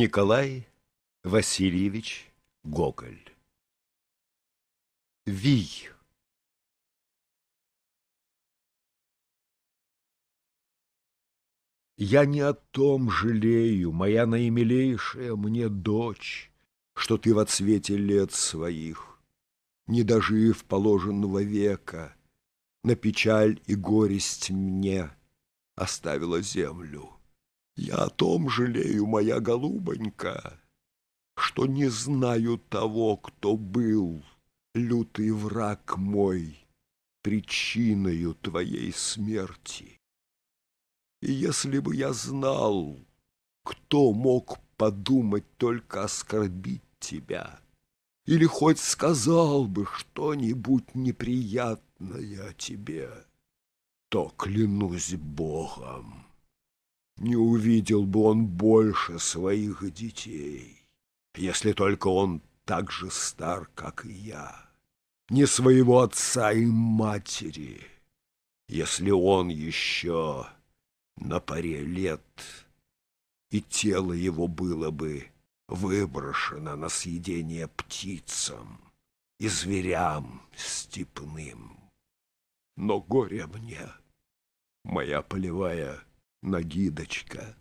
Николай Васильевич Гоголь Вий Я не о том жалею, моя наимилейшая мне дочь, Что ты в отсвете лет своих, Не дожив положенного века, На печаль и горесть мне оставила землю. Я о том жалею, моя голубонька, Что не знаю того, кто был, Лютый враг мой, Причиною твоей смерти. И если бы я знал, Кто мог подумать только оскорбить тебя, Или хоть сказал бы что-нибудь неприятное о тебе, То клянусь Богом не увидел бы он больше своих детей, если только он так же стар, как и я, не своего отца и матери, если он еще на паре лет, и тело его было бы выброшено на съедение птицам и зверям степным. Но горе мне, моя полевая Нагидочка,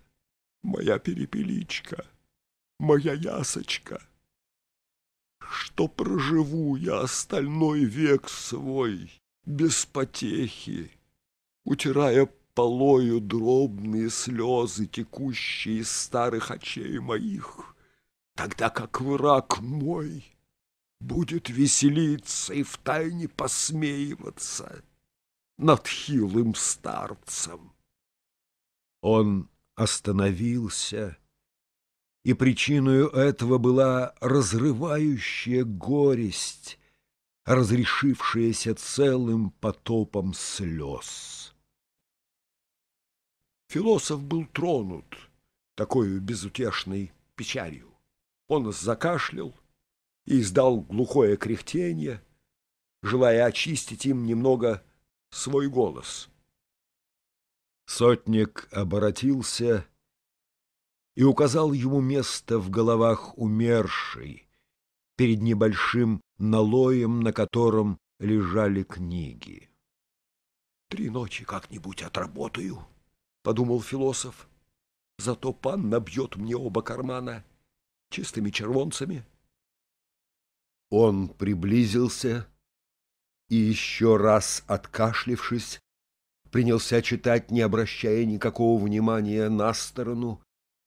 моя перепеличка, моя ясочка, Что проживу я остальной век свой без потехи, Утирая полою дробные слезы, текущие из старых очей моих, Тогда как враг мой будет веселиться и втайне посмеиваться над хилым старцем. Он остановился, и причиной этого была разрывающая горесть, разрешившаяся целым потопом слез. Философ был тронут такой безутешной печалью. Он закашлял и издал глухое кряхтение, желая очистить им немного свой голос. Сотник обратился и указал ему место в головах умершей, перед небольшим налоем, на котором лежали книги. «Три ночи как-нибудь отработаю», — подумал философ. «Зато пан набьет мне оба кармана чистыми червонцами». Он приблизился и еще раз откашлившись, принялся читать, не обращая никакого внимания на сторону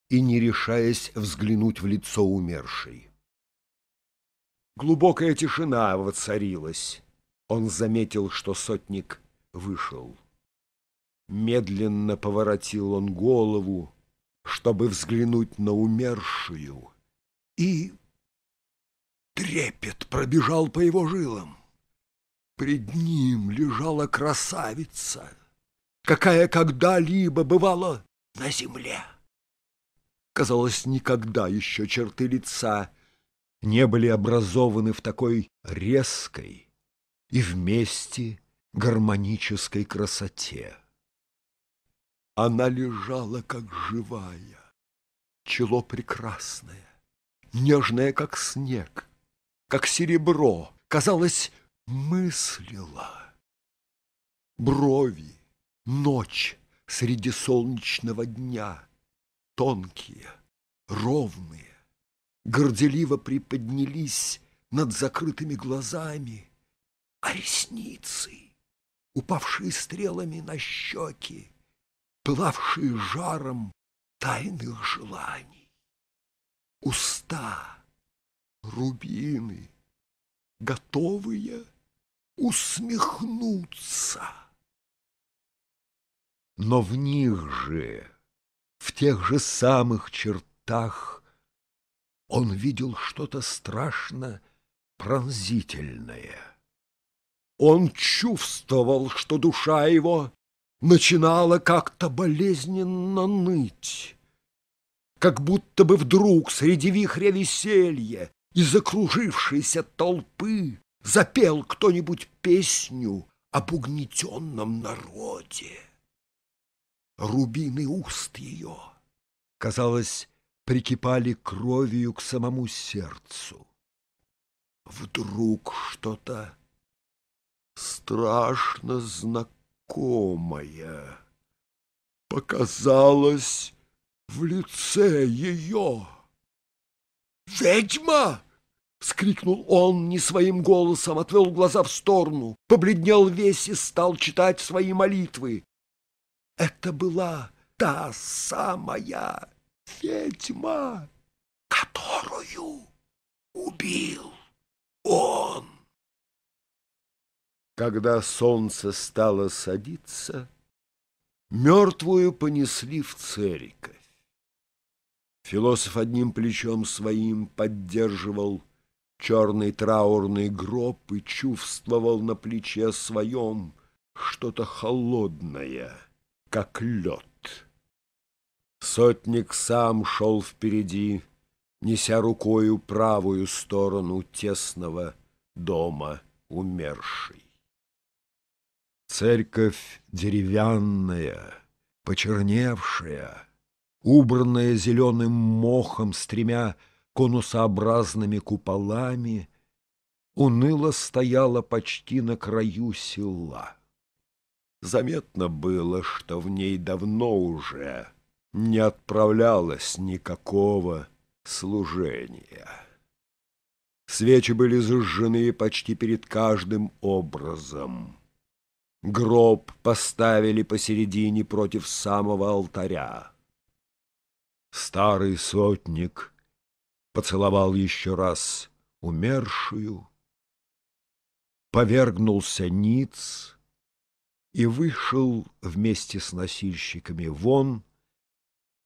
и не решаясь взглянуть в лицо умершей. Глубокая тишина воцарилась. Он заметил, что сотник вышел. Медленно поворотил он голову, чтобы взглянуть на умершую, и трепет пробежал по его жилам. Пред ним лежала красавица — какая когда-либо бывала на земле. Казалось, никогда еще черты лица не были образованы в такой резкой и вместе гармонической красоте. Она лежала, как живая, чело прекрасное, нежное, как снег, как серебро, казалось, мыслила. Брови, Ночь среди солнечного дня, тонкие, ровные, горделиво приподнялись над закрытыми глазами, а ресницы, упавшие стрелами на щеки, плавшие жаром тайных желаний. Уста, рубины, готовые усмехнуться но в них же, в тех же самых чертах, он видел что-то страшно пронзительное. Он чувствовал, что душа его начинала как-то болезненно ныть, как будто бы вдруг среди вихря веселья и закружившейся толпы запел кто-нибудь песню об угнетенном народе рубины уст ее, казалось, прикипали кровью к самому сердцу. Вдруг что-то страшно знакомое показалось в лице ее. «Ведьма!» — вскрикнул он не своим голосом, отвел глаза в сторону, побледнел весь и стал читать свои молитвы. Это была та самая ведьма, которую убил он. Когда солнце стало садиться, мертвую понесли в церковь. Философ одним плечом своим поддерживал черный траурный гроб и чувствовал на плече своем что-то холодное — как лед. Сотник сам шел впереди, неся рукою правую сторону тесного дома умершей. Церковь деревянная, почерневшая, убранная зеленым мохом с тремя конусообразными куполами, уныло стояла почти на краю села. Заметно было, что в ней давно уже не отправлялось никакого служения. Свечи были зажжены почти перед каждым образом. Гроб поставили посередине против самого алтаря. Старый сотник поцеловал еще раз умершую, повергнулся ниц, и вышел вместе с носильщиками вон,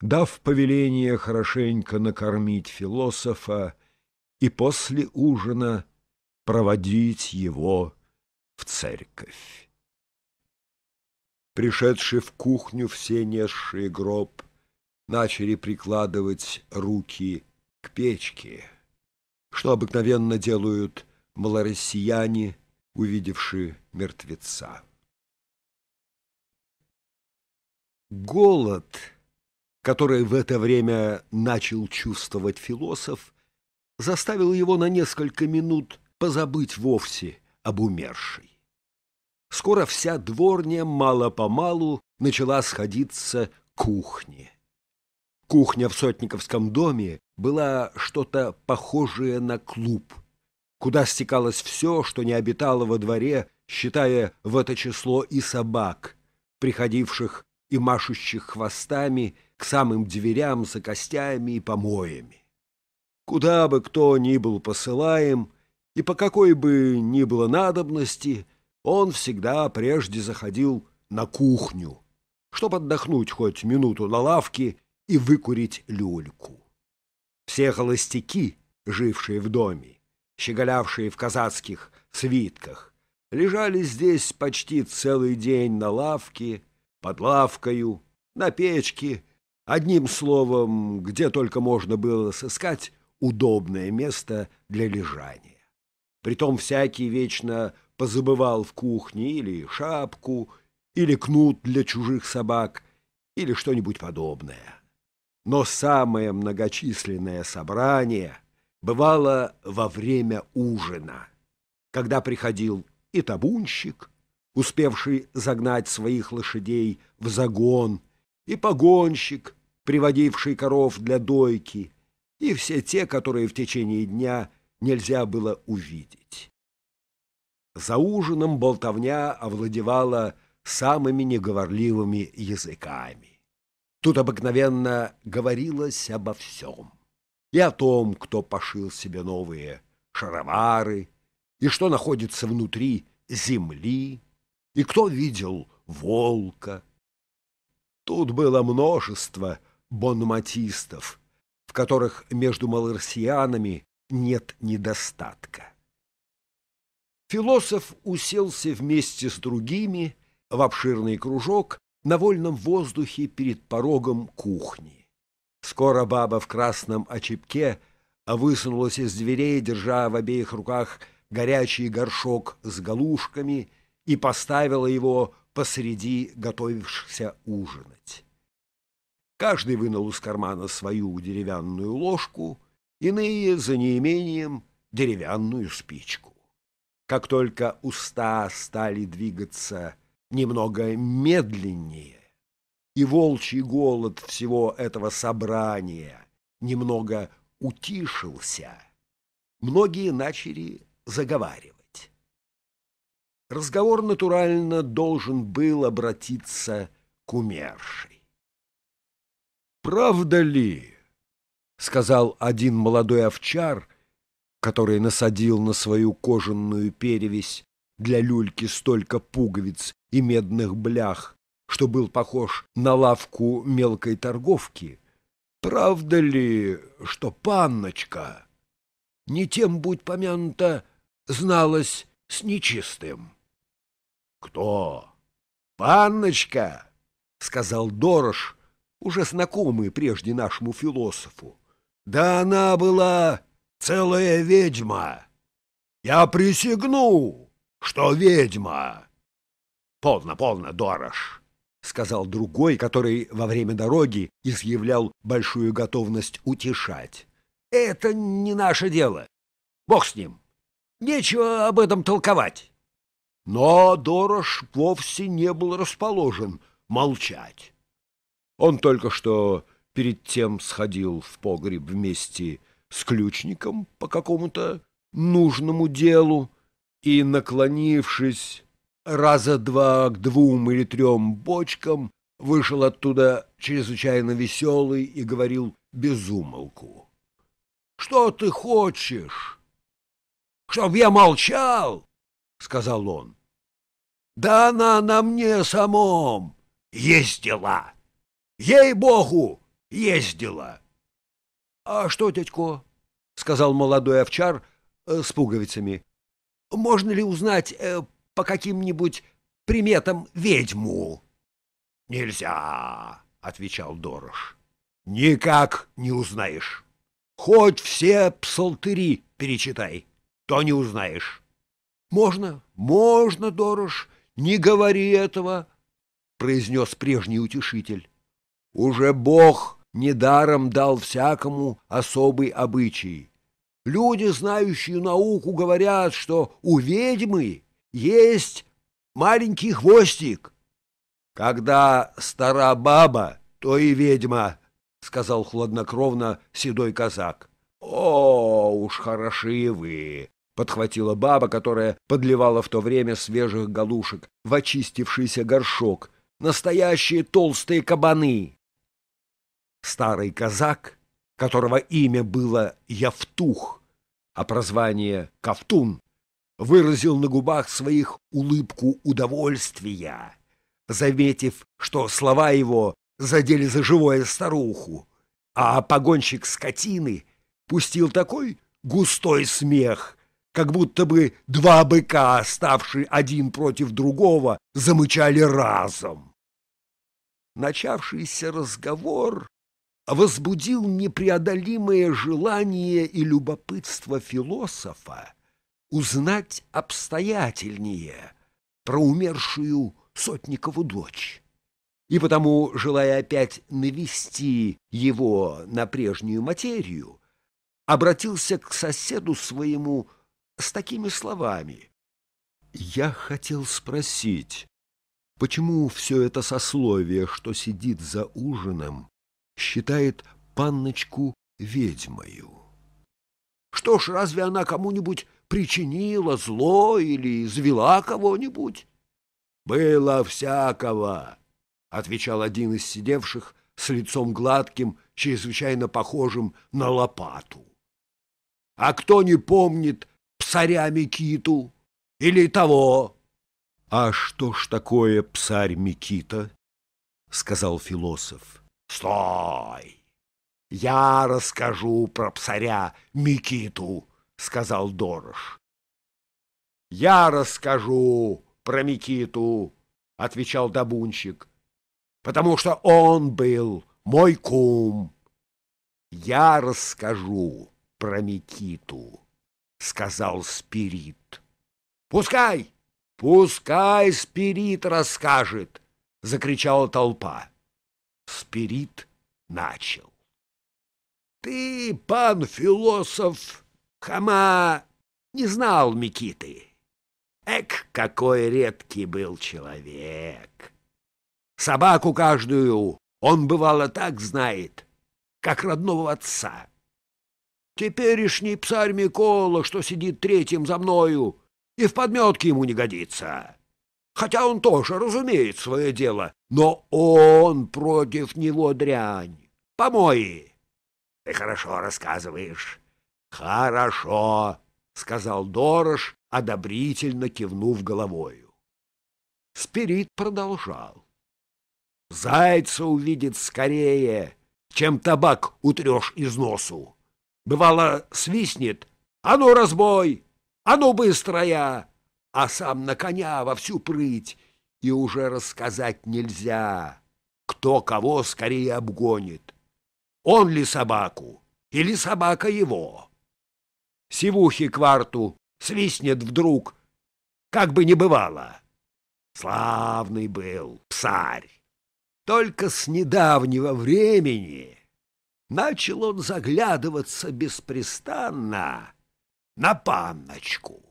дав повеление хорошенько накормить философа и после ужина проводить его в церковь. Пришедшие в кухню все несшие гроб, начали прикладывать руки к печке, что обыкновенно делают малороссияне, увидевши мертвеца. Голод, который в это время начал чувствовать философ, заставил его на несколько минут позабыть вовсе об умершей. Скоро вся дворня мало-помалу начала сходиться к кухне. Кухня в сотниковском доме была что-то похожее на клуб, куда стекалось все, что не обитало во дворе, считая в это число и собак, приходивших и машущих хвостами к самым дверям за костями и помоями. Куда бы кто ни был посылаем, и по какой бы ни было надобности, он всегда прежде заходил на кухню, чтобы отдохнуть хоть минуту на лавке и выкурить люльку. Все холостяки, жившие в доме, щеголявшие в казацких свитках, лежали здесь почти целый день на лавке, под лавкою, на печке. Одним словом, где только можно было сыскать удобное место для лежания. Притом всякий вечно позабывал в кухне или шапку, или кнут для чужих собак, или что-нибудь подобное. Но самое многочисленное собрание бывало во время ужина, когда приходил и табунщик, успевший загнать своих лошадей в загон, и погонщик, приводивший коров для дойки, и все те, которые в течение дня нельзя было увидеть. За ужином болтовня овладевала самыми неговорливыми языками. Тут обыкновенно говорилось обо всем. И о том, кто пошил себе новые шаровары, и что находится внутри земли, и кто видел волка. Тут было множество бонматистов, в которых между малорсианами нет недостатка. Философ уселся вместе с другими в обширный кружок на вольном воздухе перед порогом кухни. Скоро баба в красном очепке высунулась из дверей, держа в обеих руках горячий горшок с галушками — и поставила его посреди готовившихся ужинать. Каждый вынул из кармана свою деревянную ложку, иные, за неимением, деревянную спичку. Как только уста стали двигаться немного медленнее, и волчий голод всего этого собрания немного утишился, многие начали заговаривать разговор натурально должен был обратиться к умершей. «Правда ли, — сказал один молодой овчар, который насадил на свою кожаную перевесь для люльки столько пуговиц и медных блях, что был похож на лавку мелкой торговки, правда ли, что панночка, не тем будь помянута, зналась с нечистым?» «Кто?» «Панночка!» — сказал Дорош, уже знакомый прежде нашему философу. «Да она была целая ведьма! Я присягну, что ведьма!» «Полно, полно, Дорош!» — сказал другой, который во время дороги изъявлял большую готовность утешать. «Это не наше дело. Бог с ним. Нечего об этом толковать». Но Дорош вовсе не был расположен молчать. Он только что перед тем сходил в погреб вместе с ключником по какому-то нужному делу и, наклонившись раза два к двум или трем бочкам, вышел оттуда чрезвычайно веселый и говорил безумолку. «Что ты хочешь? Чтоб я молчал?» — сказал он. «Да она на мне самом ездила! Ей-богу, ездила!» «А что, дядько?» — сказал молодой овчар э, с пуговицами. «Можно ли узнать э, по каким-нибудь приметам ведьму?» «Нельзя!» — отвечал Дорож. «Никак не узнаешь. Хоть все псалтыри перечитай, то не узнаешь». Можно, можно, Дорож, не говори этого, произнес прежний утешитель. Уже Бог недаром дал всякому особый обычай. Люди, знающие науку, говорят, что у ведьмы есть маленький хвостик. Когда стара баба, то и ведьма, сказал хладнокровно седой казак. О, уж хороши вы! — подхватила баба, которая подливала в то время свежих галушек в очистившийся горшок. «Настоящие толстые кабаны!» Старый казак, которого имя было Явтух, а прозвание Кавтун, выразил на губах своих улыбку удовольствия, заметив, что слова его задели за живое старуху, а погонщик скотины пустил такой густой смех — как будто бы два быка, ставшие один против другого, замычали разом. Начавшийся разговор возбудил непреодолимое желание и любопытство философа узнать обстоятельнее про умершую Сотникову дочь. И потому, желая опять навести его на прежнюю материю, обратился к соседу своему с такими словами. Я хотел спросить, почему все это сословие, что сидит за ужином, считает панночку ведьмою? Что ж, разве она кому-нибудь причинила зло или извела кого-нибудь? «Было всякого», — отвечал один из сидевших с лицом гладким, чрезвычайно похожим на лопату. «А кто не помнит, — псаря Микиту или того. — А что ж такое псарь Микита? — сказал философ. — Стой! Я расскажу про псаря Микиту, — сказал Дорож. — Я расскажу про Микиту, — отвечал Добунчик, — потому что он был мой кум. Я расскажу про Микиту сказал Спирит. «Пускай! Пускай Спирит расскажет!» — закричала толпа. Спирит начал. «Ты, пан философ, хама, не знал Микиты. Эк, какой редкий был человек! Собаку каждую он, бывало, так знает, как родного отца». Теперешний псарь Микола, что сидит третьим за мною, и в подметке ему не годится. Хотя он тоже разумеет свое дело, но он против него дрянь. Помои. Ты хорошо рассказываешь. Хорошо, сказал Дорож, одобрительно кивнув головою. Спирит продолжал. Зайца увидит скорее, чем табак утрешь из носу. Бывало, свистнет «А ну, разбой! А ну, быстрая!» А сам на коня вовсю прыть, и уже рассказать нельзя, кто кого скорее обгонит. Он ли собаку, или собака его? Сивухи кварту свистнет вдруг, как бы не бывало. Славный был псарь. Только с недавнего времени начал он заглядываться беспрестанно на панночку.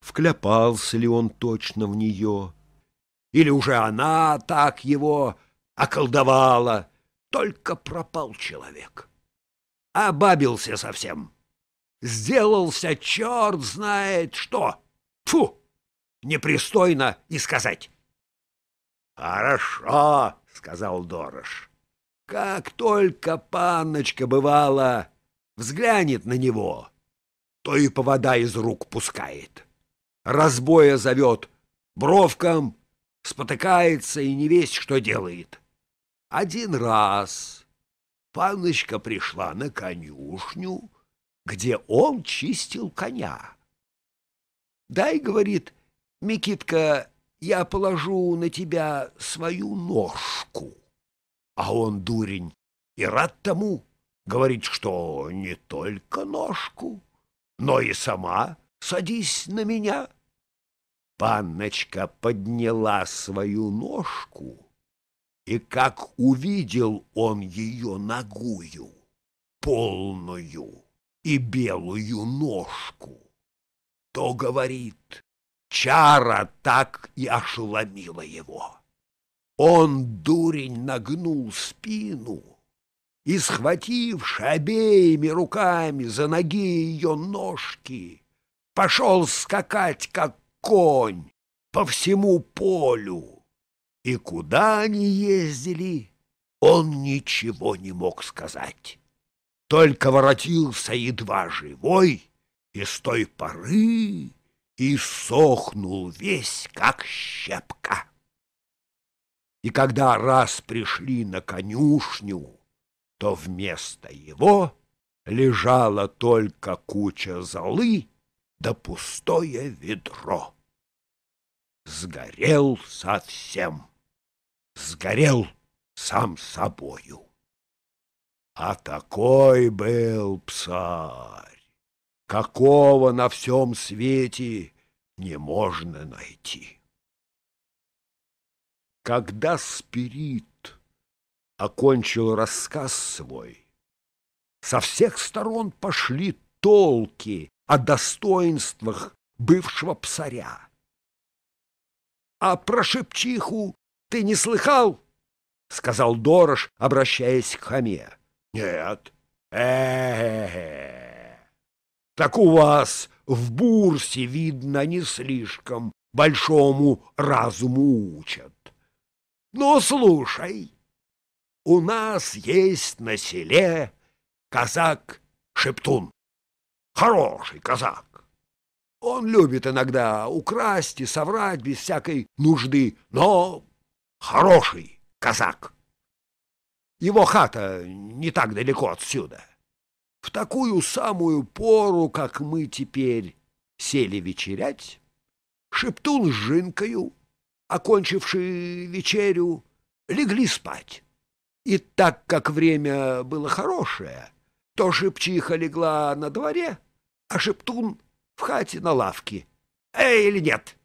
Вкляпался ли он точно в нее? Или уже она так его околдовала? Только пропал человек. Обабился совсем. Сделался черт знает что. Фу! Непристойно и сказать. «Хорошо», — сказал Дорож. Как только панночка бывала взглянет на него, то и повода из рук пускает. Разбоя зовет бровком, спотыкается и не весть что делает. Один раз панночка пришла на конюшню, где он чистил коня. «Дай, — говорит, — Микитка, я положу на тебя свою ножку». А он, дурень, и рад тому, говорит, что не только ножку, но и сама садись на меня. Панночка подняла свою ножку, и как увидел он ее ногую, полную и белую ножку, то говорит, чара так и ошеломила его. Он, дурень, нагнул спину и, схвативши обеими руками за ноги ее ножки, пошел скакать, как конь, по всему полю. И куда они ездили, он ничего не мог сказать. Только воротился едва живой, и с той поры и сохнул весь, как щепка. И когда раз пришли на конюшню, то вместо его лежала только куча золы да пустое ведро. Сгорел совсем, сгорел сам собою. А такой был псарь, какого на всем свете не можно найти. Когда спирит окончил рассказ свой, со всех сторон пошли толки о достоинствах бывшего псаря. «А про шепчиху ты не слыхал?» — сказал Дорож, обращаясь к Хаме. «Нет». «Э-э-э! Так у вас в Бурсе, видно, не слишком большому разуму учат». Ну, слушай, у нас есть на селе казак Шептун. Хороший казак. Он любит иногда украсть и соврать без всякой нужды, но хороший казак. Его хата не так далеко отсюда. В такую самую пору, как мы теперь сели вечерять, Шептун с Жинкою окончившие вечерю, легли спать. И так как время было хорошее, то шепчиха легла на дворе, а шептун в хате на лавке. Эй, или нет,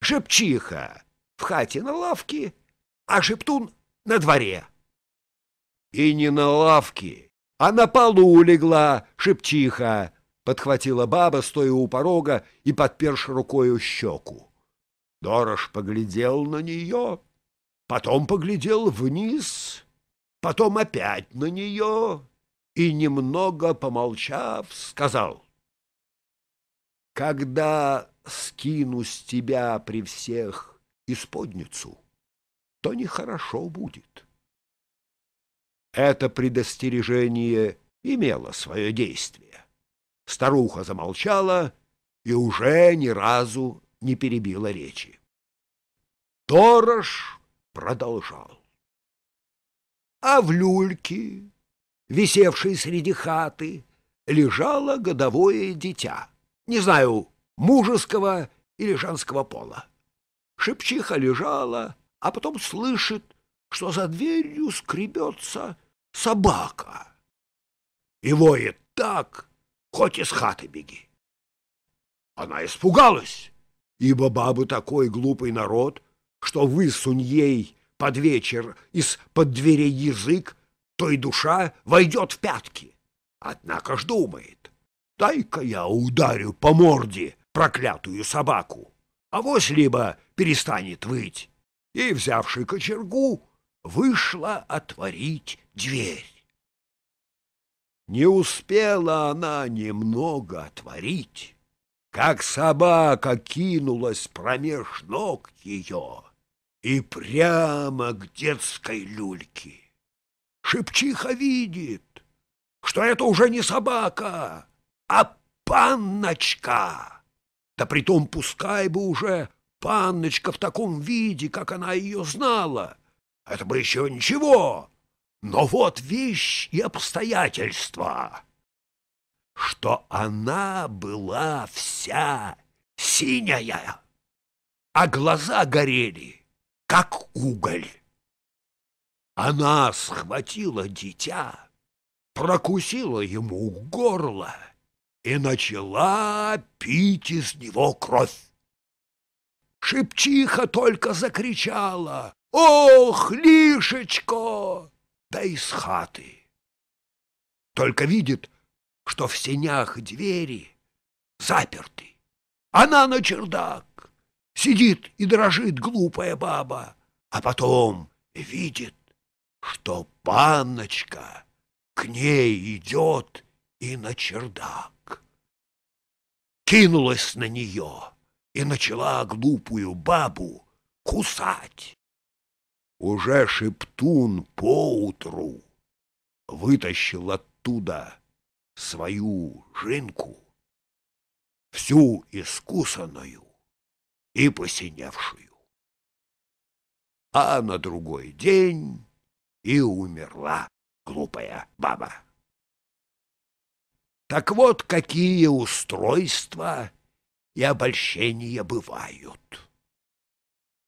шепчиха в хате на лавке, а шептун на дворе. И не на лавке, а на полу легла шепчиха, подхватила баба, стоя у порога и подперши рукою щеку. Дорож поглядел на нее, потом поглядел вниз, потом опять на нее и, немного помолчав, сказал, «Когда скину с тебя при всех исподницу, то нехорошо будет». Это предостережение имело свое действие. Старуха замолчала и уже ни разу не перебила речи. Торож продолжал. А в люльке, висевшей среди хаты, лежало годовое дитя. Не знаю, мужеского или женского пола. Шепчиха лежала, а потом слышит, что за дверью скребется собака. И воет так, хоть из хаты беги. Она испугалась ибо бабы такой глупый народ, что высунь ей под вечер из-под дверей язык, то и душа войдет в пятки. Однако ж думает, дай-ка я ударю по морде проклятую собаку, а вось либо перестанет выть. И, взявши кочергу, вышла отворить дверь. Не успела она немного отворить, как собака кинулась промеж ног ее и прямо к детской люльке. Шепчиха видит, что это уже не собака, а панночка. Да притом пускай бы уже панночка в таком виде, как она ее знала. Это бы еще ничего. Но вот вещь и обстоятельства что она была вся синяя, а глаза горели, как уголь. Она схватила дитя, прокусила ему горло и начала пить из него кровь. Шепчиха только закричала «Ох, Лишечко!» да из хаты. Только видит, что в сенях двери заперты. Она на чердак сидит и дрожит глупая баба, а потом видит, что панночка к ней идет и на чердак. Кинулась на нее и начала глупую бабу кусать. Уже шептун поутру вытащил оттуда свою жинку, всю искусанную и посиневшую. А на другой день и умерла глупая баба. Так вот, какие устройства и обольщения бывают.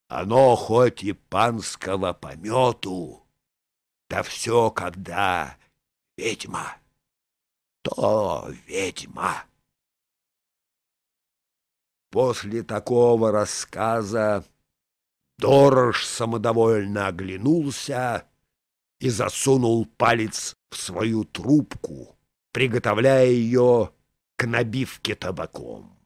Оно хоть и панского помету, да все когда ведьма то ведьма. После такого рассказа Дорож самодовольно оглянулся и засунул палец в свою трубку, приготовляя ее к набивке табаком.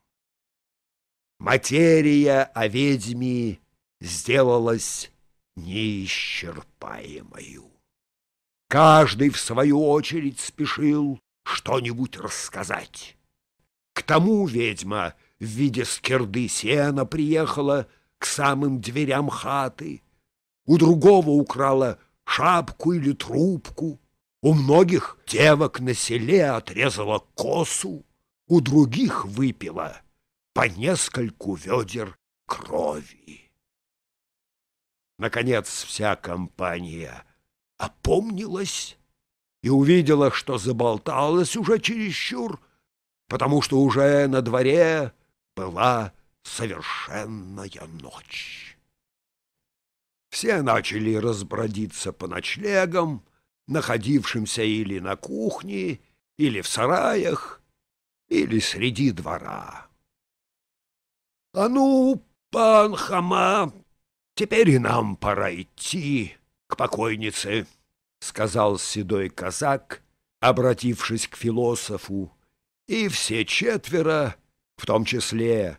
Материя о ведьме сделалась неисчерпаемою. Каждый, в свою очередь, спешил что-нибудь рассказать. К тому ведьма в виде скирды сена приехала к самым дверям хаты, у другого украла шапку или трубку, у многих девок на селе отрезала косу, у других выпила по нескольку ведер крови. Наконец вся компания опомнилась и увидела, что заболталась уже чересчур, потому что уже на дворе была совершенная ночь. Все начали разбродиться по ночлегам, находившимся или на кухне, или в сараях, или среди двора. — А ну, пан Хама, теперь и нам пора идти к покойнице. — сказал седой казак, обратившись к философу, и все четверо, в том числе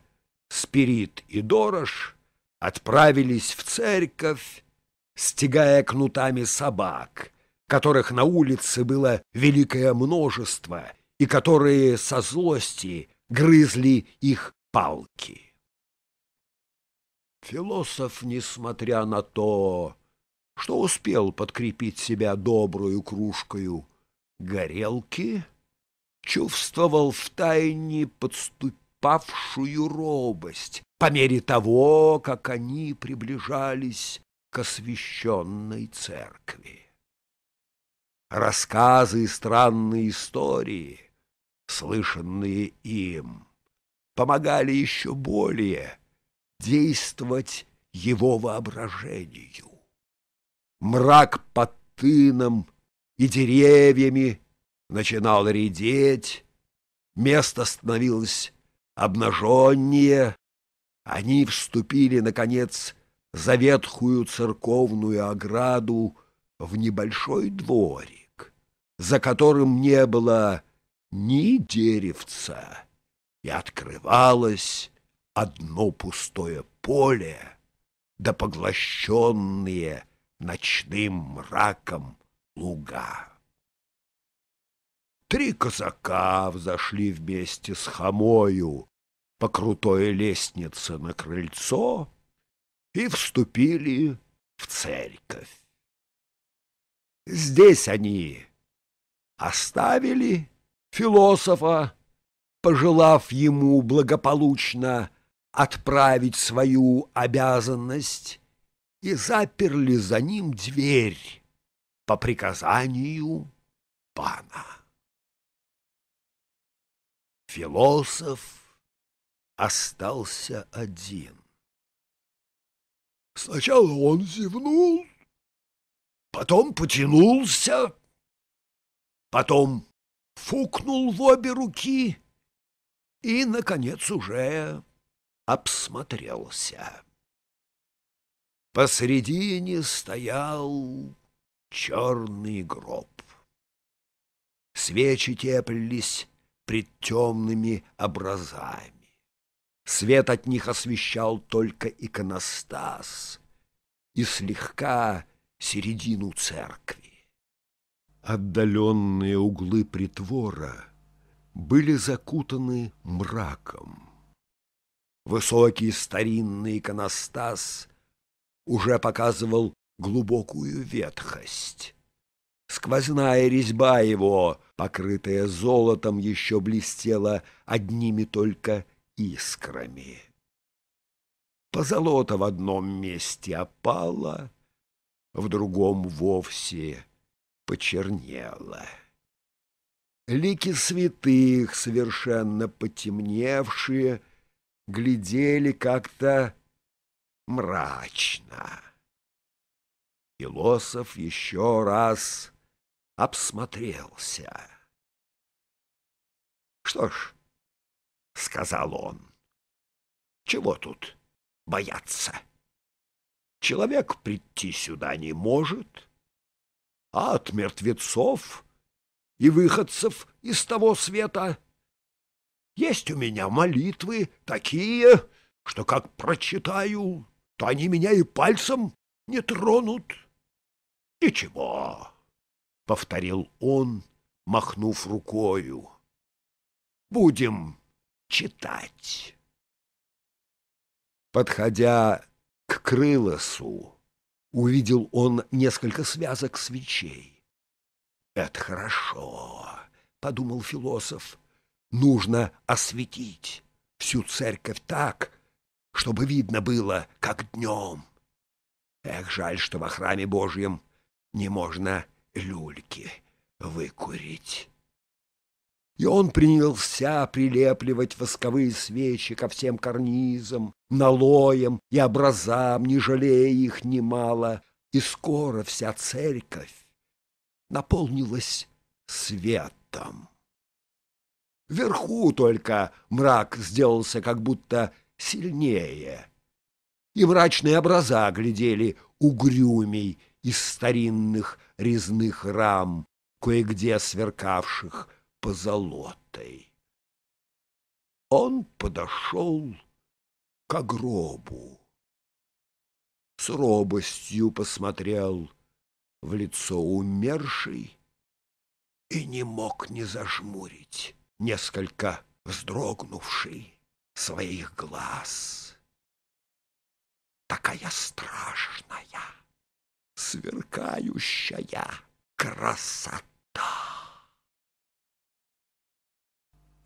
Спирит и Дорож, отправились в церковь, стягая кнутами собак, которых на улице было великое множество и которые со злости грызли их палки. Философ, несмотря на то, что успел подкрепить себя добрую кружкою горелки, чувствовал втайне подступавшую робость по мере того, как они приближались к освященной церкви. Рассказы и странные истории, слышанные им, помогали еще более действовать его воображению. Мрак под тыном и деревьями начинал редеть, место становилось обнаженнее. Они вступили, наконец, за ветхую церковную ограду в небольшой дворик, за которым не было ни деревца, и открывалось одно пустое поле, да поглощенные — ночным мраком луга. Три казака взошли вместе с хамою по крутой лестнице на крыльцо и вступили в церковь. Здесь они оставили философа, пожелав ему благополучно отправить свою обязанность и заперли за ним дверь по приказанию пана. Философ остался один. Сначала он зевнул, потом потянулся, потом фукнул в обе руки и, наконец, уже обсмотрелся. Посредине стоял черный гроб. Свечи теплились пред темными образами. Свет от них освещал только иконостас и слегка середину церкви. Отдаленные углы притвора были закутаны мраком. Высокий старинный иконостас уже показывал глубокую ветхость. Сквозная резьба его, покрытая золотом, еще блестела одними только искрами. Позолота в одном месте опало, в другом вовсе почернело. Лики святых, совершенно потемневшие, глядели как-то мрачно. Философ еще раз обсмотрелся. — Что ж, — сказал он, — чего тут бояться? Человек прийти сюда не может, а от мертвецов и выходцев из того света есть у меня молитвы такие, что как прочитаю, то они меня и пальцем не тронут. — Ничего, — повторил он, махнув рукою. — Будем читать. Подходя к крылосу, увидел он несколько связок свечей. «Это хорошо», — подумал философ, — «нужно осветить всю церковь так, чтобы видно было, как днем. Эх, жаль, что во храме Божьем не можно люльки выкурить. И он принялся прилепливать восковые свечи ко всем карнизам, налоям и образам, не жалея их немало. И скоро вся церковь наполнилась светом. Вверху только мрак сделался как будто сильнее. И мрачные образа глядели угрюмей из старинных резных рам, кое-где сверкавших позолотой. Он подошел к гробу. С робостью посмотрел в лицо умершей и не мог не зажмурить, несколько вздрогнувший своих глаз. Такая страшная, сверкающая красота.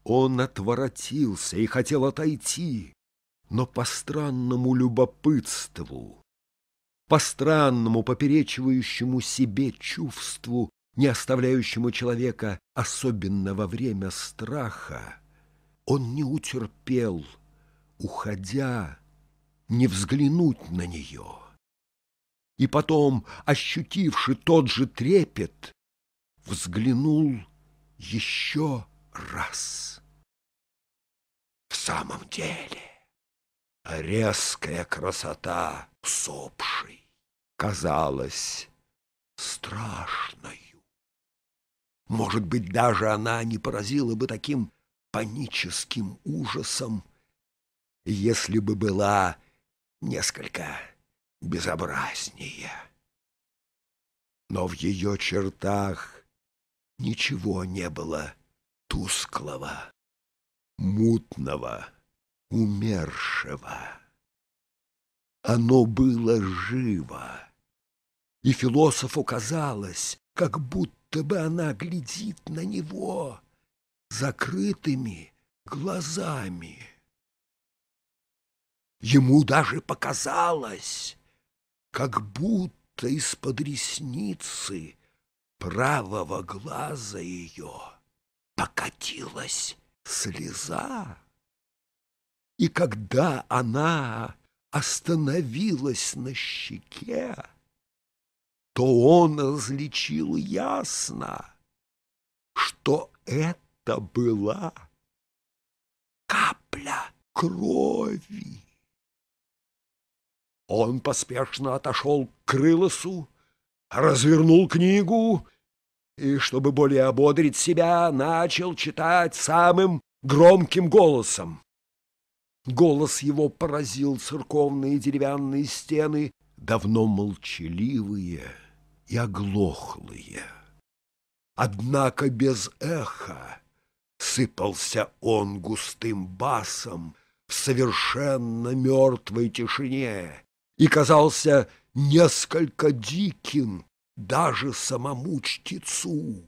Он отворотился и хотел отойти, но по странному любопытству, по странному поперечивающему себе чувству, не оставляющему человека, особенно во время страха, он не утерпел, уходя, не взглянуть на нее. И потом, ощутивши тот же трепет, взглянул еще раз. В самом деле, резкая красота усопшей казалась страшной. Может быть, даже она не поразила бы таким паническим ужасом, если бы была несколько безобразнее. Но в ее чертах ничего не было тусклого, мутного, умершего. Оно было живо, и философу казалось, как будто бы она глядит на него — закрытыми глазами. Ему даже показалось, как будто из-под ресницы правого глаза ее покатилась слеза. И когда она остановилась на щеке, то он различил ясно, что это это была капля крови. Он поспешно отошел к крылосу, развернул книгу и, чтобы более ободрить себя, начал читать самым громким голосом. Голос его поразил церковные деревянные стены, давно молчаливые и оглохлые. Однако без эха Сыпался он густым басом в совершенно мертвой тишине и казался несколько диким даже самому чтецу.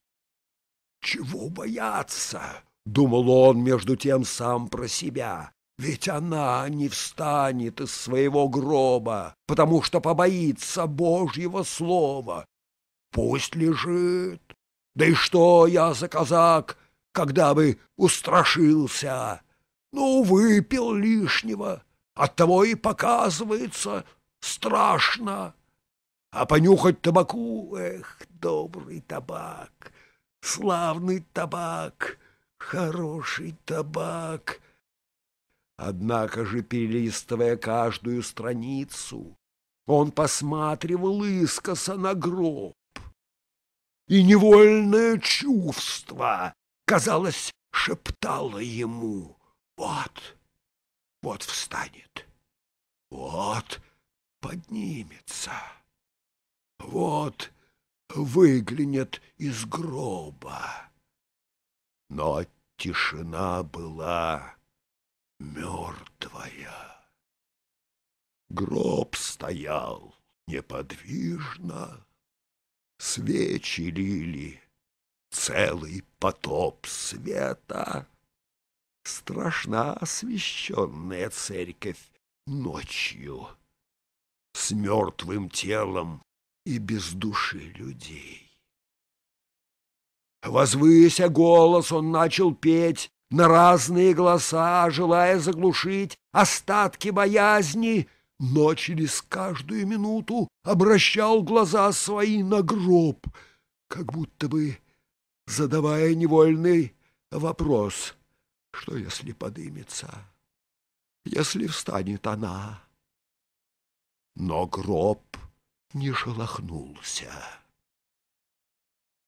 «Чего бояться?» — думал он между тем сам про себя. «Ведь она не встанет из своего гроба, потому что побоится Божьего слова. Пусть лежит. Да и что я за казак?» когда бы устрашился. Ну, выпил лишнего, оттого и показывается страшно. А понюхать табаку, эх, добрый табак, славный табак, хороший табак. Однако же, перелистывая каждую страницу, он посматривал искоса на гроб. И невольное чувство казалось, шептала ему «Вот, вот встанет, вот поднимется, вот выглянет из гроба». Но тишина была мертвая. Гроб стоял неподвижно, свечи лили целый потоп света. Страшна освященная церковь ночью, с мертвым телом и без души людей. Возвыся а голос, он начал петь на разные голоса, желая заглушить остатки боязни, но через каждую минуту обращал глаза свои на гроб, как будто бы задавая невольный вопрос, что если подымется, если встанет она. Но гроб не шелохнулся.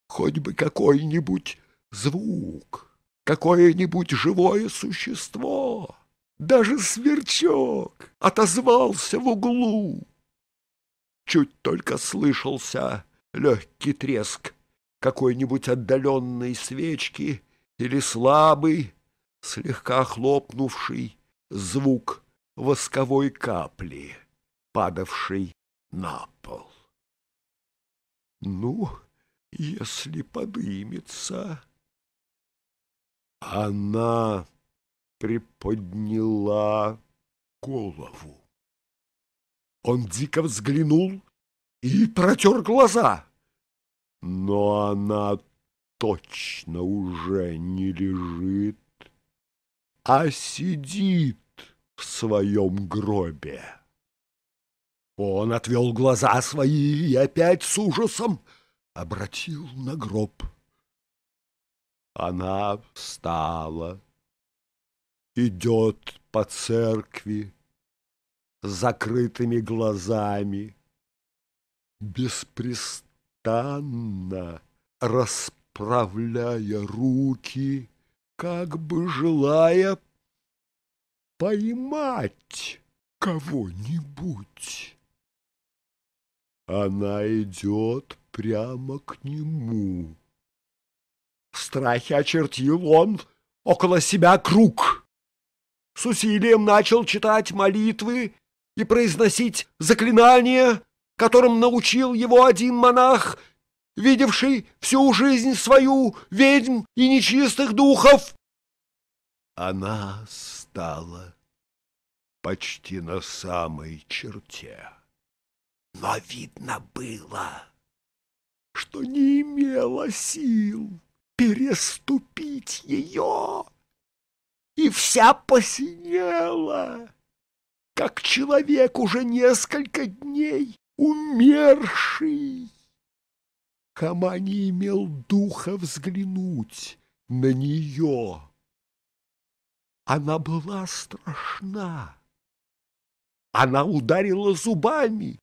Хоть бы какой-нибудь звук, какое-нибудь живое существо, даже сверчок отозвался в углу. Чуть только слышался легкий треск какой-нибудь отдаленной свечки или слабый, слегка хлопнувший звук восковой капли, падавшей на пол. Ну, если подымется... Она приподняла голову. Он дико взглянул и протер глаза но она точно уже не лежит, а сидит в своем гробе. Он отвел глаза свои и опять с ужасом обратил на гроб. Она встала, идет по церкви с закрытыми глазами, беспрестанно гортанно, расправляя руки, как бы желая поймать кого-нибудь. Она идет прямо к нему. В страхе очертил он около себя круг. С усилием начал читать молитвы и произносить заклинания, которым научил его один монах, видевший всю жизнь свою ведьм и нечистых духов. Она стала почти на самой черте. Но видно было, что не имела сил переступить ее, и вся посинела, как человек уже несколько дней умерший. Кама не имел духа взглянуть на нее. Она была страшна. Она ударила зубами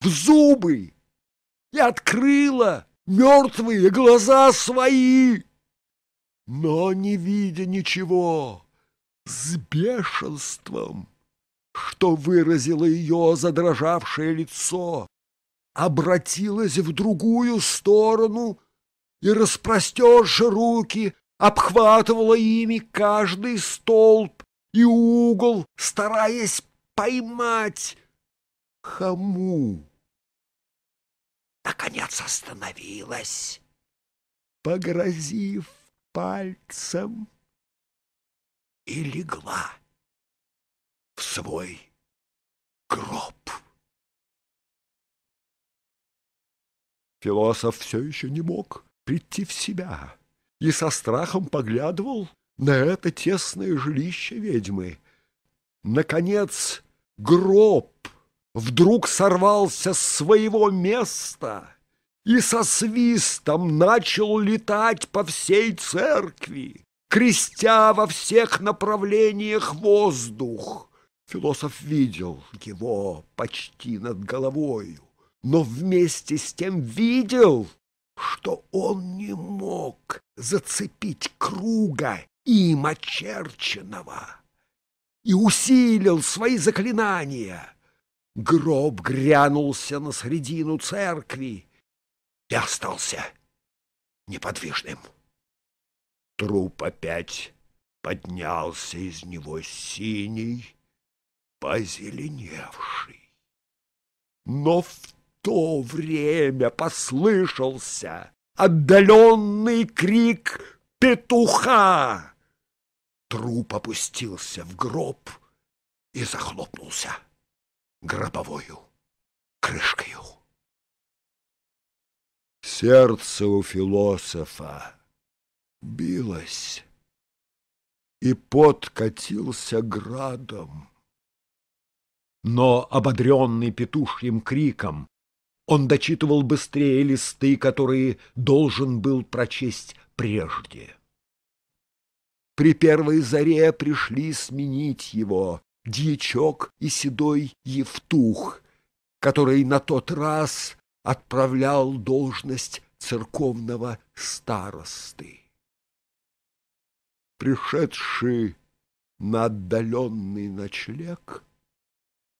в зубы и открыла мертвые глаза свои. Но, не видя ничего, с бешенством что выразило ее задрожавшее лицо, обратилась в другую сторону и, распростерши руки, обхватывала ими каждый столб и угол, стараясь поймать хаму. Наконец остановилась, погрозив пальцем, и легла в свой гроб. Философ все еще не мог прийти в себя и со страхом поглядывал на это тесное жилище ведьмы. Наконец, гроб вдруг сорвался с своего места и со свистом начал летать по всей церкви, крестя во всех направлениях воздух. Философ видел его почти над головою, но вместе с тем видел, что он не мог зацепить круга им очерченного и усилил свои заклинания. Гроб грянулся на середину церкви и остался неподвижным. Труп опять поднялся из него синий, позеленевший. Но в то время послышался отдаленный крик петуха. Труп опустился в гроб и захлопнулся гробовою крышкою. Сердце у философа билось, и пот катился градом но, ободренный петушьим криком, он дочитывал быстрее листы, которые должен был прочесть прежде. При первой заре пришли сменить его дьячок и седой Евтух, который на тот раз отправлял должность церковного старосты. Пришедший на отдаленный ночлег —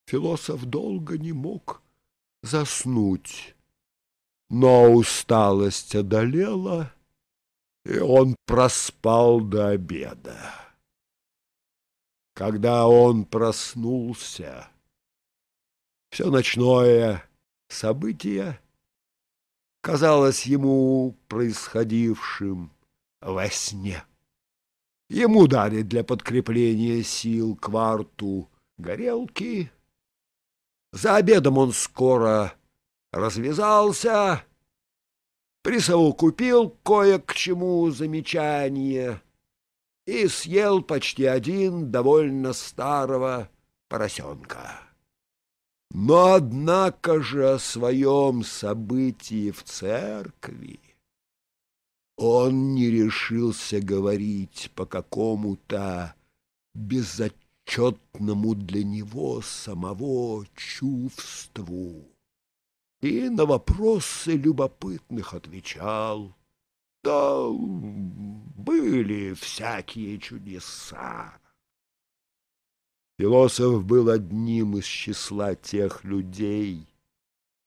Философ долго не мог заснуть, но усталость одолела, и он проспал до обеда. Когда он проснулся, все ночное событие казалось ему происходившим во сне. Ему дали для подкрепления сил кварту горелки — за обедом он скоро развязался, присовокупил кое к чему замечание и съел почти один довольно старого поросенка. Но однако же о своем событии в церкви он не решился говорить по какому-то безотчетному четному для него самого чувству. И на вопросы любопытных отвечал, да были всякие чудеса. Философ был одним из числа тех людей,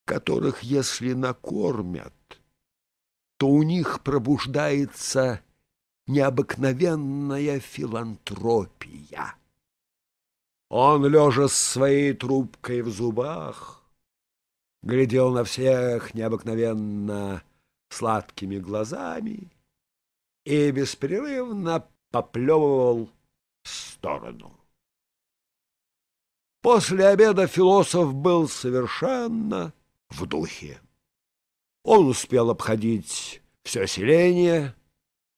которых, если накормят, то у них пробуждается необыкновенная филантропия. Он, лежа с своей трубкой в зубах, глядел на всех необыкновенно сладкими глазами и беспрерывно поплевывал в сторону. После обеда философ был совершенно в духе. Он успел обходить все селение,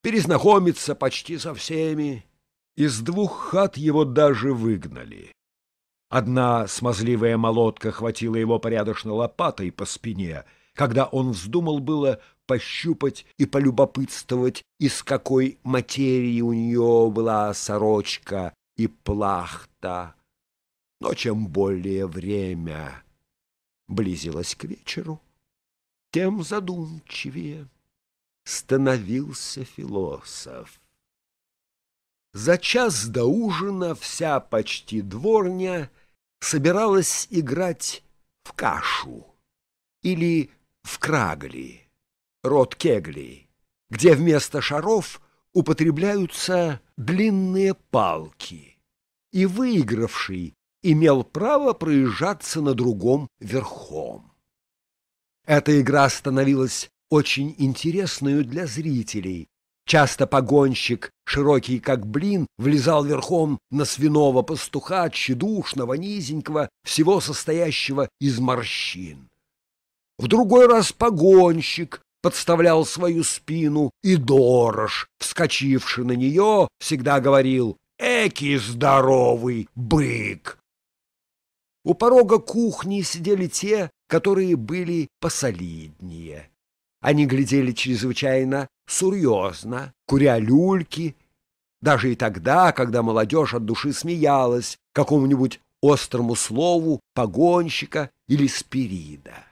перезнакомиться почти со всеми, из двух хат его даже выгнали. Одна смазливая молотка хватила его порядочно лопатой по спине, когда он вздумал было пощупать и полюбопытствовать, из какой материи у нее была сорочка и плахта. Но чем более время близилось к вечеру, тем задумчивее становился философ. За час до ужина вся почти дворня собиралась играть в кашу или в крагли, род кегли, где вместо шаров употребляются длинные палки, и выигравший имел право проезжаться на другом верхом. Эта игра становилась очень интересную для зрителей, Часто погонщик, широкий как блин, влезал верхом на свиного пастуха, тщедушного, низенького, всего состоящего из морщин. В другой раз погонщик подставлял свою спину, и дорож, вскочивший на нее, всегда говорил «Эки здоровый бык!». У порога кухни сидели те, которые были посолиднее. Они глядели чрезвычайно серьезно, куря люльки, даже и тогда, когда молодежь от души смеялась какому-нибудь острому слову погонщика или спирида.